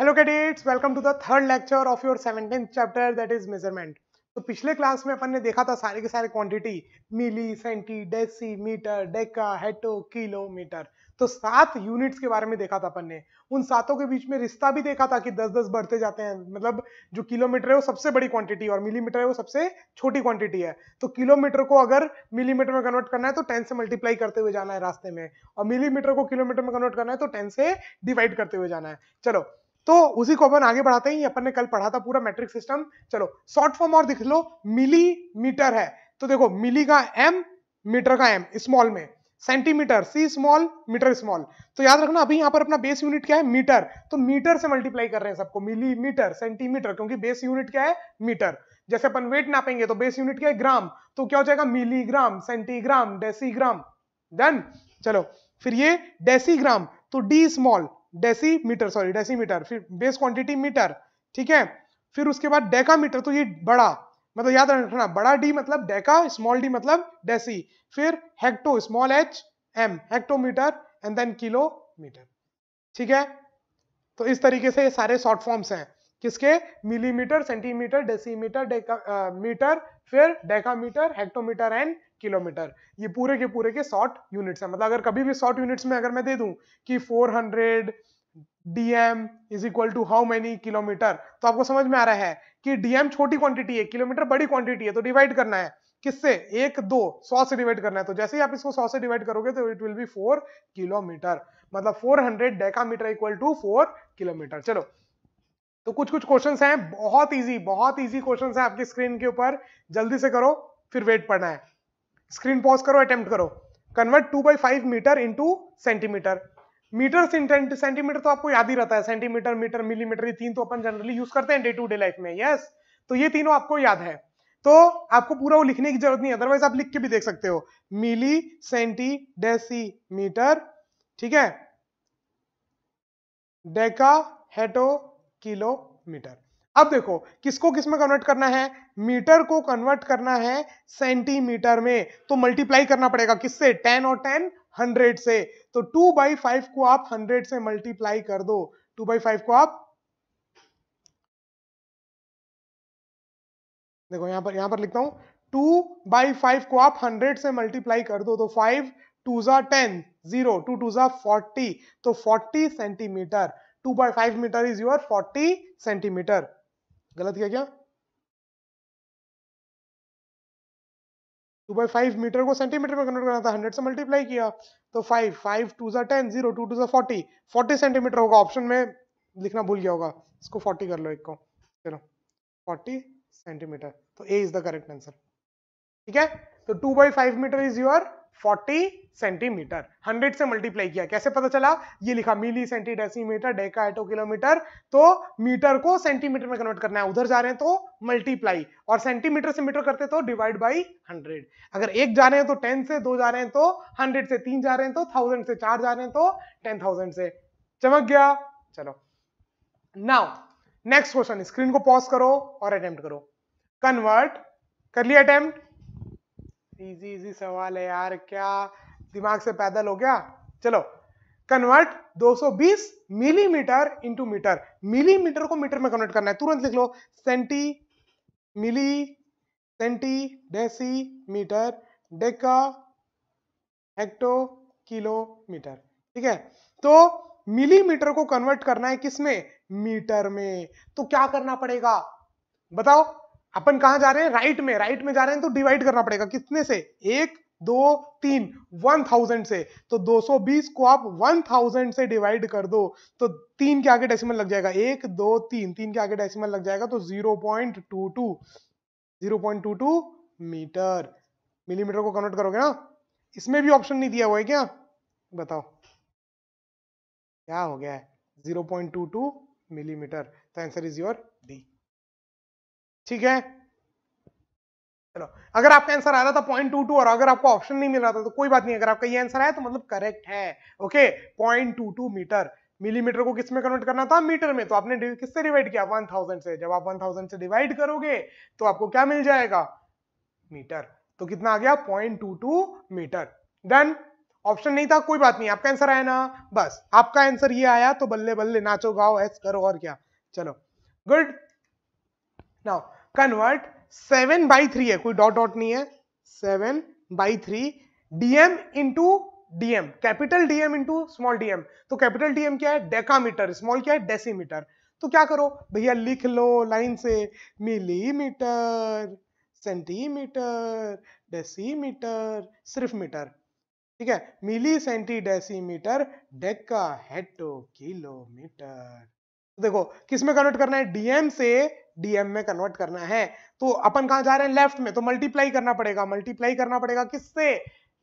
hello cadets welcome to the third lecture of your seventeen chapter that is measurement तो पिछले class में अपन ने देखा था सारे के सारे quantity milli centi deci metre deca hecto kilometre तो सात यूनिट्स के बारे में देखा था अपन ने उन सातों के बीच में रिश्ता भी देखा था कि दस दस बढ़ते जाते हैं मतलब जो किलोमीटर है वो सबसे बड़ी क्वांटिटी और मिलीमीटर है वो सबसे छोटी क्वांटिटी है तो किलोमीटर को अगर मिलीमीटर में कन्वर्ट करना है तो टेन से मल्टीप्लाई करते हुए जाना है रास्ते में और मिलीमीटर को किलोमीटर में कन्वर्ट करना है तो टेन से डिवाइड करते हुए जाना है चलो तो उसी को अपन आगे बढ़ाते हैं अपन ने कल पढ़ा था पूरा मैट्रिक सिस्टम चलो शॉर्ट फॉर्म और दिख लो मिलीमीटर है तो देखो मिली का एम मीटर का एम स्मॉल में centimetre C small metre small तो याद रखना अभी यहां पर अपना बेस यूनिट क्या है मीटर तो मीटर से मल्टीप्लाई कर रहे हैं सबको मिलीमीटर सेंटीमीटर क्योंकि बेस यूनिट क्या है मीटर जैसे अपन वेट नापेंगे तो बेस यूनिट क्या है ग्राम तो क्या हो जाएगा मिलीग्राम सेंटीग्राम डेसीग्राम डन चलो फिर ये डेसीग्राम तो D small decimetre sorry decimetre फिर बेस क्वांटिटी मीटर ठीक है फिर उसके बाद डेका मीटर तो ये बड़ा मतलब याद रखना बड़ा डी मतलब डेका स्मॉल डी मतलब डेसी फिर hecto small H M hectometre and then kilometre ठीक है तो इस तरीके से ये सारे शॉर्ट फॉर्म्स हैं किसके millimetre centimetre decimetre deca metre फिर डेकामीटर हेक्टोमीटर एंड किलोमीटर ये पूरे के पूरे के शॉर्ट यूनिट्स हैं मतलब अगर कभी भी शॉर्ट यूनिट्स में अगर मैं दे दूं कि 400 hundred DM is equal to how many kilometre तो आपको समझ में आ रहा है कि डीएम छोटी क्वांटिटी है किलोमीटर बड़ी क्वांटिटी है तो डिवाइड करना है किससे एक दो सौ से डिवाइड करना है तो जैसे ही आप इसको सौ से डिवाइड करोगे तो it will be four kilometre मतलब four hundred decametre equal to four kilometre चलो तो कुछ कुछ क्वेश्चंस हैं बहुत इजी बहुत इजी क्वेश्चंस हैं आपकी स्क्रीन के ऊपर जल्दी से करो फिर वेट पढ़ना है स्क्रीन पॉज करो अटेम्प्ट करो convert two by five metre into centimetre metre centimetre तो आपको याद ही रहता है सेंटीमीटर मीटर मिलीमीटर ये तीन तो अपन जनरली यूज करते हैं डे टू डे लाइफ में यस तो ये तीनों आपको याद है तो आपको पूरा वो लिखने की जरूरत नहीं अदरवाइज आप लिख के भी देख सकते हो मिली सेंटी डेसी मीटर ठीक है डेका हेटो किलोमीटर अब देखो किसको किस में कन्वर्ट करना है मीटर को कन्वर्ट करना है सेंटीमीटर में तो मल्टीप्लाई करना पड़ेगा किससे टेन और टेन हंड्रेड से तो टू बाई फाइव को आप हंड्रेड से मल्टीप्लाई कर दो टू बाई फाइव को आप देखो यहां पर यहां पर लिखता हूं टू बाई फाइव को आप हंड्रेड से मल्टीप्लाई कर दो तो फाइव टू जा टेन जीरो टू टू जा फोर्टी तो forty centimetre two by five metre is your forty centimetre गलत क्या क्या फाइव मीटर को सेंटीमीटर में कन्वर्ट करना था हंड्रेड से मल्टीप्लाई किया तो फाइव फाइव टू जो टेन जीरो टू टू जो फोर्टी फोर्टी सेंटीमीटर होगा ऑप्शन में लिखना भूल गया होगा इसको फोर्टी कर लो एक को चलो फोर्टी सेंटीमीटर तो A is the correct answer ठीक है तो two by five metre is your 40 centimetre 100 से मल्टीप्लाई किया कैसे पता चला ये लिखा milli centi decimetre deca hecto kilometre तो मीटर को सेंटीमीटर में कन्वर्ट करना है उधर जा रहे हैं तो मल्टीप्लाई और सेंटीमीटर से मीटर करते तो डिवाइड बाय 100 अगर एक जा रहे हैं तो 10 से दो जा रहे हैं तो 100 से तीन जा रहे हैं तो थाउजेंड से चार जा रहे हैं तो टेन से चमक गया चलो नाउ नेक्स्ट क्वेश्चन स्क्रीन को पॉज करो और अटेम्प्ट करो कन्वर्ट कर लिया अटेम्प्ट इजी इजी सवाल है यार क्या दिमाग से पैदल हो गया चलो convert 220 millimetre into metre millimetre को मीटर में कन्वर्ट करना है तुरंत लिख लो centi milli centi deci metre deca hecto kilometre ठीक है तो मिलीमीटर को कन्वर्ट करना है किसमें मीटर में तो क्या करना पड़ेगा बताओ अपन कहा जा रहे हैं राइट में राइट में जा रहे हैं तो डिवाइड करना पड़ेगा कितने से एक दो तीन वन थाउजेंड से तो 220 को आप वन थाउजेंड से डिवाइड कर दो तो तीन के आगे डेसिमल लग जाएगा एक दो तीन तीन के आगे डेसिमल लग जाएगा तो zero point two two zero point two two metre millimetre को कन्वर्ट करोगे ना इसमें भी ऑप्शन नहीं दिया हुआ है क्या बताओ क्या हो गया है zero point two two millimetre तो आंसर इज योर डी ठीक है चलो अगर आपका आंसर आ रहा था पॉइंट टू टू और अगर आपको ऑप्शन नहीं मिल रहा था तो कोई बात नहीं अगर आपका ये आंसर आया तो मतलब करेक्ट है okay point two two metre millimetre को किसमें कन्वर्ट करना था मीटर में तो आपने किससे डिवाइड किया वन थाउजेंड से जब आप वन थाउजेंड से डिवाइड करोगे तो आपको क्या मिल जाएगा मीटर तो कितना आ गया point two two metre done option नहीं था कोई बात नहीं आपका आंसर आया ना बस आपका आंसर ये आया तो बल्ले बल्ले नाचो गाओ ऐस करो और क्या चलो good now convert seven by three है कोई डॉट डॉट नहीं है seven by three DM into DM capital DM into small DM तो कैपिटल डीएम क्या है डेकामीटर स्मॉल क्या है डेसीमीटर तो क्या करो भैया लिख लो लाइन से मिलीमीटर सेंटीमीटर डेसीमीटर सिर्फ मीटर ठीक है milli centi decimetre deca hecto kilometre देखो किस में कन्वर्ट करना है डीएम से डीएम में कन्वर्ट करना है तो अपन कहा जा रहे हैं लेफ्ट में तो मल्टीप्लाई करना पड़ेगा मल्टीप्लाई करना पड़ेगा किससे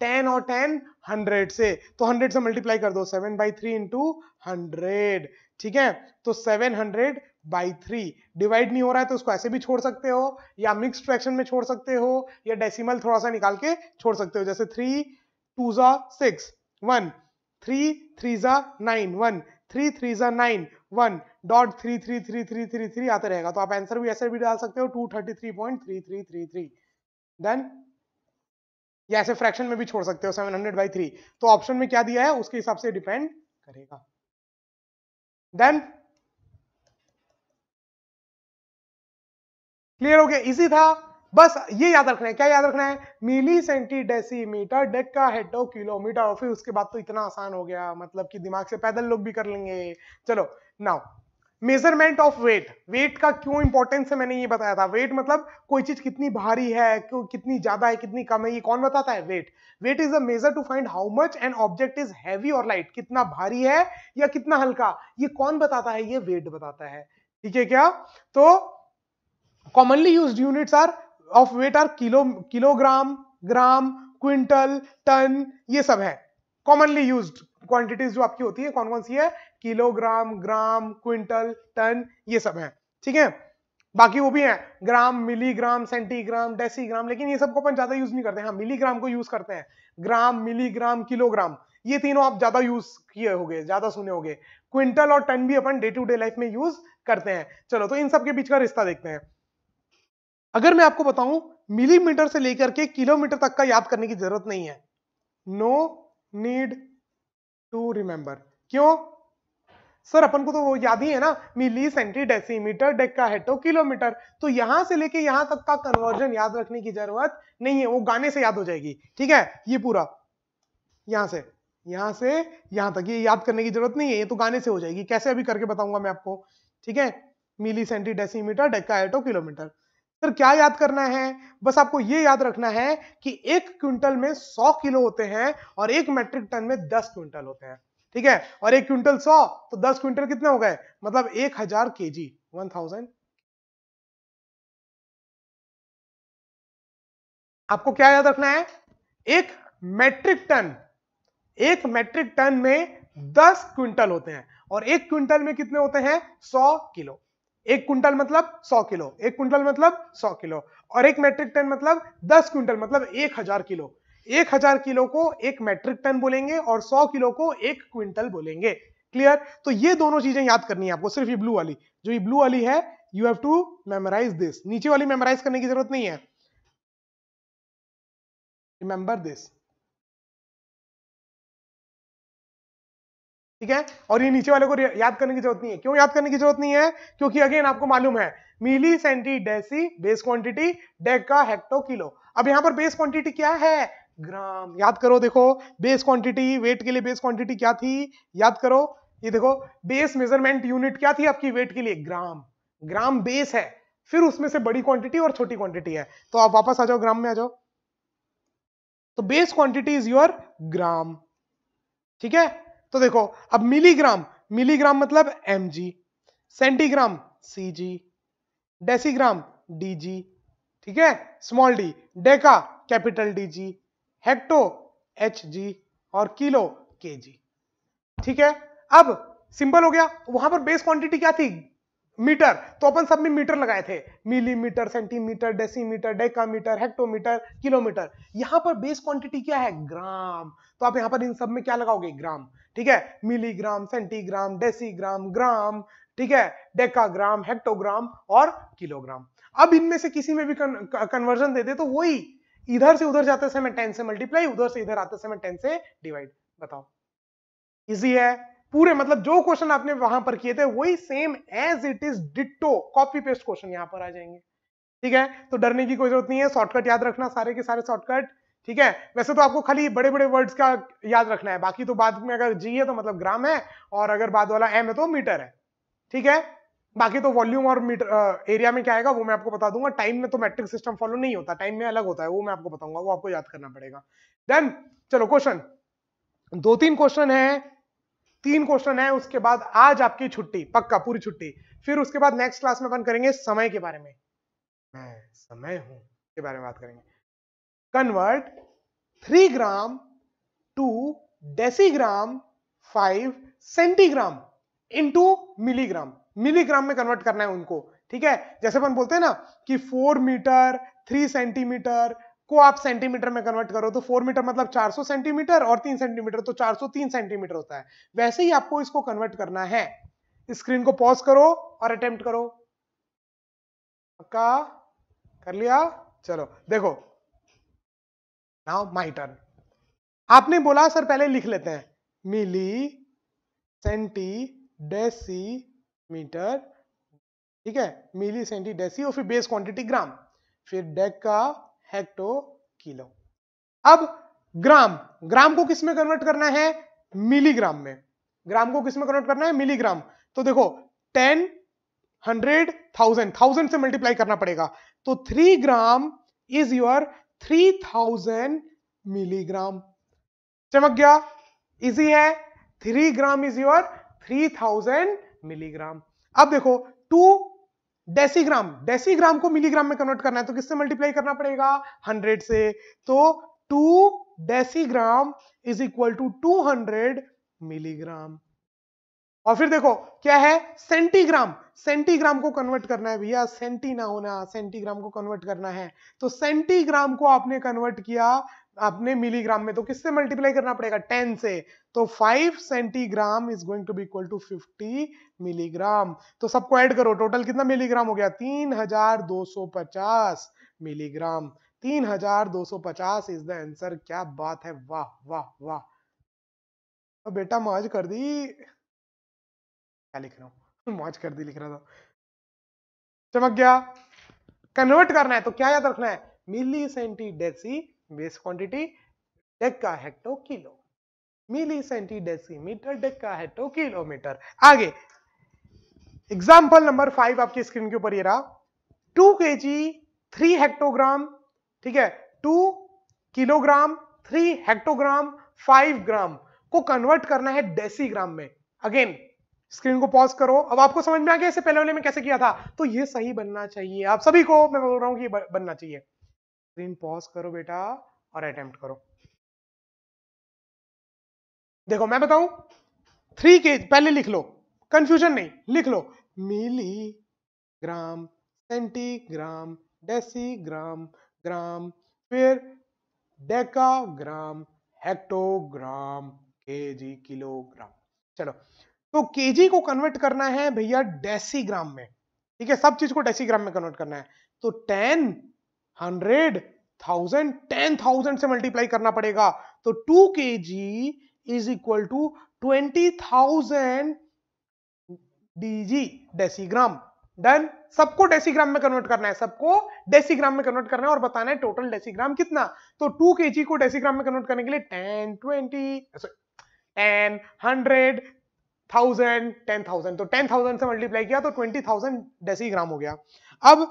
टेन और टेन हंड्रेड से तो हंड्रेड से मल्टीप्लाई कर दो seven by three into hundred ठीक है तो seven hundred by three divide नहीं हो रहा है तो उसको ऐसे भी छोड़ सकते हो या मिक्स फ्रैक्शन में छोड़ सकते हो या डेसिमल थोड़ा सा निकाल के छोड़ सकते हो जैसे थ्री टू जा सिक्स वन थ्री थ्री जा नाइन वन थ्री थ्री जा nine one dot three three three three three three आते रहेगा तो आप आंसर भी ऐसे भी डाल सकते हो two thirty three point three three three three then ऐसे फ्रैक्शन में भी छोड़ सकते हो सेवन हंड्रेड बाई थ्री तो ऑप्शन में क्या दिया है उसके हिसाब से डिपेंड करेगा देन क्लियर हो गया इजी था बस ये याद रखना है क्या याद रखना है milli centi decimetre deca hecto kilometre और फिर उसके बाद तो इतना आसान हो गया मतलब कि दिमाग से पैदल लोग भी कर लेंगे चलो now measurement of weight weight का क्यों इंपॉर्टेंस है मैंने ये बताया था वेट मतलब कोई चीज कितनी भारी है कितनी ज्यादा है कितनी कम है ये कौन बताता है weight weight is a measure to find how much an object is heavy और लाइट कितना भारी है या कितना हल्का ये कौन बताता है ये वेट बताता है ठीक है क्या तो commonly use units are of weight are kilo kilogram gram quintal ton ये सब है कॉमनली यूज क्वांटिटीज जो आपकी होती है कौन कौन सी है किलोग्राम ग्राम क्विंटल टन ये सब है ठीक है बाकी वो भी है ग्राम मिलीग्राम सेंटीग्राम डेसीग्राम लेकिन ये सबको अपन ज्यादा यूज नहीं करते हैं हाँ मिलीग्राम को यूज करते हैं ग्राम मिलीग्राम किलोग्राम ये तीनों आप ज्यादा यूज किए होंगे ज्यादा सुने होंगे क्विंटल और टन भी अपन डे टू डे लाइफ में यूज करते हैं चलो तो इन सब के बीच का रिश्ता देखते हैं अगर मैं आपको बताऊं मिलीमीटर से लेकर के किलोमीटर तक का याद करने की जरूरत नहीं है नो नीड टू रिमेंबर क्यों सर अपन को तो वो याद ही है ना milli centi decimetre deca hecto kilometre तो यहां से लेके यहां तक का कन्वर्जन याद रखने की जरूरत नहीं है वो गाने से याद हो जाएगी ठीक है ये पूरा यहां से यहां से यहां तक ये याद करने की जरूरत नहीं है ये तो गाने से हो जाएगी कैसे अभी करके बताऊंगा मैं आपको ठीक है milli centi decimetre deca hecto kilometre फिर क्या याद करना है बस आपको ये याद रखना है कि एक क्विंटल में सौ किलो होते हैं और एक मेट्रिक टन में दस क्विंटल होते हैं ठीक है और एक क्विंटल सौ तो दस क्विंटल कितने हो गए मतलब एक हजार के जी वन थाउजेंड आपको क्या याद रखना है एक मेट्रिक टन एक मेट्रिक टन में दस क्विंटल होते हैं और एक क्विंटल में कितने होते हैं सौ किलो एक क्विंटल मतलब 100 किलो एक क्विंटल मतलब 100 किलो और एक मैट्रिक टन मतलब 10 क्विंटल मतलब 1000 किलो 1000 किलो को एक मैट्रिक टन बोलेंगे और 100 किलो को एक क्विंटल बोलेंगे क्लियर तो ये दोनों चीजें याद करनी है आपको सिर्फ ये ब्लू वाली जो ये ब्लू वाली है you have to memorise this नीचे वाली मेमोराइज करने की जरूरत नहीं है रिमेंबर दिस ठीक है और ये नीचे वाले को याद करने की जरूरत नहीं है क्यों याद करने की जरूरत नहीं है क्योंकि अगेन आपको मालूम है milli centi deci base quantity deca hecto kilo अब यहां पर बेस क्वांटिटी क्या है ग्राम याद करो देखो बेस क्वांटिटी वेट के लिए बेस क्वांटिटी क्या थी याद करो ये देखो बेस मेजरमेंट यूनिट क्या थी आपकी वेट के लिए ग्राम ग्राम बेस है फिर उसमें से बड़ी क्वांटिटी और छोटी क्वांटिटी है तो आप वापस आ जाओ ग्राम में आ जाओ तो base quantity is your gram ठीक है तो देखो अब मिलीग्राम मिलीग्राम मतलब M centigram C G decigram D G ठीक है small D deca capital D G hecto H G और किलो के जी ठीक है अब सिंपल हो गया वहां पर बेस क्वांटिटी क्या थी मीटर तो अपन सब में मीटर लगाए थे millimetre centimetre decimetre decametre hectometre kilometre यहां पर बेस क्वांटिटी क्या है ग्राम तो आप यहां पर इन सब में क्या लगाओगे ग्राम ठीक है मिलीग्राम सेंटीग्राम डेसीग्राम ग्राम ठीक है डेकाग्राम हेक्टोग्राम और किलोग्राम अब इनमें से किसी में भी कन्वर्जन दे दे तो वही इधर से उधर जाते समय टेन से मल्टीप्लाई उधर से इधर आते समय टेन से डिवाइड बताओ इजी है पूरे मतलब जो क्वेश्चन आपने वहां पर किए थे वही same as it is ditto copy paste question यहां पर आ जाएंगे ठीक है तो डरने की कोई जरूरत नहीं है शॉर्टकट याद रखना सारे के सारे शॉर्टकट ठीक है वैसे तो आपको खाली बड़े बड़े वर्ड्स का याद रखना है बाकी तो बाद में अगर जी है तो मतलब ग्राम है और अगर बाद वाला एम है तो मीटर है ठीक है बाकी तो वॉल्यूम और मीटर आ, एरिया में क्या आएगा वो मैं आपको बता दूंगा टाइम में तो मैट्रिक सिस्टम फॉलो नहीं होता टाइम में अलग होता है वो मैं आपको बताऊंगा वो आपको याद करना पड़ेगा देन चलो क्वेश्चन दो तीन क्वेश्चन है तीन क्वेश्चन है उसके बाद आज आपकी छुट्टी पक्का पूरी छुट्टी फिर उसके बाद नेक्स्ट क्लास में अपन करेंगे समय के बारे में मैं समय हूं के बारे में बात करेंगे convert 3 gram to decigram 5 centigram into milligram milligram में कन्वर्ट करना है उनको ठीक है जैसे अपन बोलते हैं ना कि 4 मीटर 3 सेंटीमीटर को आप सेंटीमीटर में कन्वर्ट करो तो 4 मीटर मतलब 400 सेंटीमीटर और 3 सेंटीमीटर तो 403 सेंटीमीटर होता है वैसे ही आपको इसको कन्वर्ट करना है स्क्रीन को पॉज करो और अटेम्प्ट करो पक्का कर लिया चलो देखो नाउ माय टर्न आपने बोला सर पहले लिख लेते हैं मिली सेंटी डेसी मीटर ठीक है मिली सेंटी डेसी और फिर बेस क्वांटिटी ग्राम फिर डेका हेक्टो किलो अब ग्राम ग्राम को किसमें कन्वर्ट करना है मिलीग्राम में ग्राम को किसमें कन्वर्ट करना है मिलीग्राम तो देखो टेन हंड्रेड थाउजेंड थाउजेंड से मल्टीप्लाई करना पड़ेगा तो three gram is your three thousand milligram चमक गया इजी है three gram is your three thousand milligram अब देखो टू डेसीग्राम डेसीग्राम को मिलीग्राम में कन्वर्ट करना है तो किससे मल्टीप्लाई करना पड़ेगा हंड्रेड से तो two decigram is equal to two hundred milligram और फिर देखो क्या है सेंटीग्राम सेंटीग्राम को कन्वर्ट करना है भैया सेंटी ना होना सेंटीग्राम को कन्वर्ट करना है तो सेंटीग्राम को आपने कन्वर्ट किया आपने मिलीग्राम में तो किससे मल्टीप्लाई करना पड़ेगा टेन से तो five centigram is going to be equal to fifty milligram तो सबको ऐड करो टोटल कितना मिलीग्राम हो गया तीन हजार दो सौ पचास मिलीग्राम तीन हजार दो सौ पचास इज द आंसर क्या बात है वाह वाह वाह तो बेटा मौज कर दी क्या लिख रहा हूं मौज कर दी लिख रहा था चमक गया कन्वर्ट करना है तो क्या याद रखना है milli centi deci base quantity deca hecto kilo milli centi deci metre deca hecto kilometre आगे एग्जाम्पल नंबर फाइव आपकी स्क्रीन के ऊपर ये रहा to K ji three hectogram ठीक है two kilogram three hectogram five gram को कन्वर्ट करना है डेसीग्राम में अगेन स्क्रीन को पॉज करो अब आपको समझ में आ गया इसे पहले वाले में कैसे किया था तो ये सही बनना चाहिए आप सभी को मैं बोल रहा हूँ कि बनना चाहिए स्क्रीन पॉज करो बेटा और अटेम्प्ट करो देखो मैं बताऊं थ्री के पहले लिख लो कंफ्यूजन नहीं लिख लो मिली ग्राम सेंटीग्राम डेसीग्राम ग्राम फिर डेकाग्राम हेक्टोग्राम जी किलोग्राम चलो तो केजी को कन्वर्ट करना है भैया डेसीग्राम में ठीक है सब चीज को डेसीग्राम में कन्वर्ट करना है तो ten hundred thousand ten thousand से मल्टीप्लाई करना पड़ेगा तो two K G is equal to twenty thousand DG decigram done सबको डेसीग्राम में कन्वर्ट करना है सबको डेसीग्राम में कन्वर्ट करना है और बताना है टोटल डेसीग्राम कितना तो टू के जी को डेसीग्राम में कन्वर्ट करने के लिए ten twenty ten hundred thousand ten thousand तो टेन थाउजेंड से मल्टीप्लाई किया तो ट्वेंटी थाउजेंड डेसीग्राम हो गया अब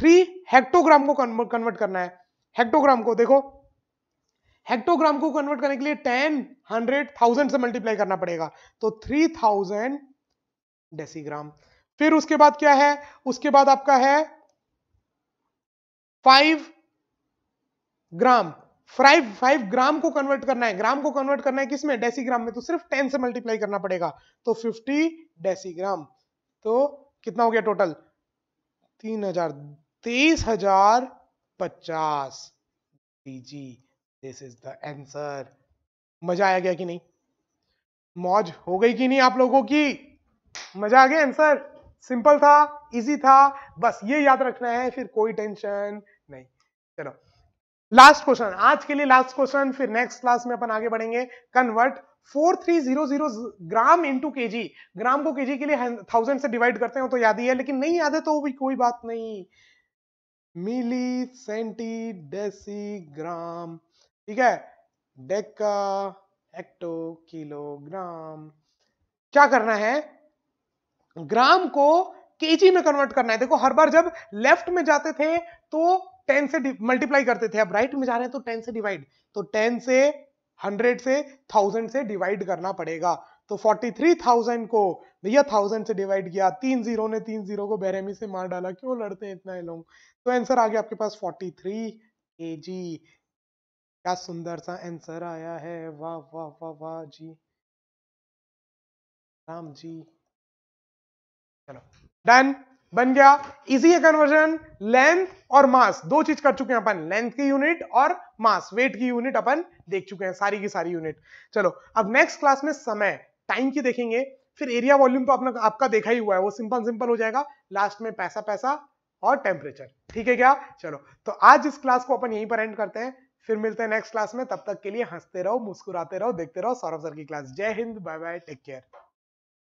थ्री हेक्टोग्राम को कन्वर्ट करना है हेक्टोग्राम को देखो हेक्टोग्राम को कन्वर्ट करने के लिए टेन हंड्रेड थाउजेंड से मल्टीप्लाई करना पड़ेगा तो थ्री थाउजेंड डेसीग्राम फिर उसके बाद क्या है उसके बाद आपका है five gram five five gram को कन्वर्ट करना है ग्राम को कन्वर्ट करना है किसमें डेसीग्राम में तो सिर्फ टेन से मल्टीप्लाई करना पड़ेगा तो फिफ्टी डेसीग्राम तो कितना हो गया टोटल तीन हजार तेईस हजार पचास G this is the answer मजा आया गया कि नहीं मौज हो गई कि नहीं आप लोगों की मजा आ गया आंसर सिंपल था इजी था बस ये याद रखना है फिर कोई टेंशन नहीं चलो लास्ट क्वेश्चन आज के लिए लास्ट क्वेश्चन फिर नेक्स्ट क्लास में अपन आगे बढ़ेंगे कन्वर्ट 4300 ग्राम इंटू जी ग्राम को केजी के लिए थाउजेंड से डिवाइड करते हैं तो याद ही है लेकिन नहीं याद है तो भी कोई बात नहीं मिली सेंटी डेसी ग्राम ठीक है डेका एक्टो किलोग्राम क्या करना है ग्राम को केजी में कन्वर्ट करना है देखो हर बार जब लेफ्ट में जाते थे तो टेन से मल्टीप्लाई करते थे अब राइट में जा रहे हैं तो टेन से डिवाइड तो टेन से हंड्रेड से थाउजेंड से डिवाइड करना पड़ेगा तो फोर्टी थ्री थाउजेंड को भैया थाउजेंड से डिवाइड किया तीन जीरो ने तीन जीरो को बेरहमी से मार डाला क्यों लड़ते हैं इतना लोग तो आंसर आ गया आपके पास फोर्टी थ्री ए जी क्या सुंदर सा आंसर आया है वाह वाह वाह वाह जी राम जी चलो डन बन गया इजी है कन्वर्जन लेंथ और मास दो चीज कर चुके हैं अपन लेंथ की यूनिट और मास वेट की यूनिट अपन देख चुके हैं सारी की सारी यूनिट चलो अब नेक्स्ट क्लास में समय टाइम की देखेंगे फिर एरिया वॉल्यूम तो अपना आपका देखा ही हुआ है वो सिंपल सिंपल हो जाएगा लास्ट में पैसा पैसा और टेम्परेचर ठीक है क्या चलो तो आज इस क्लास को अपन यहीं पर एंड करते हैं फिर मिलते हैं नेक्स्ट क्लास में तब तक के लिए हंसते रहो मुस्कुराते रहो देखते रहो सौरभ सर की class Jai Hind bye bye take care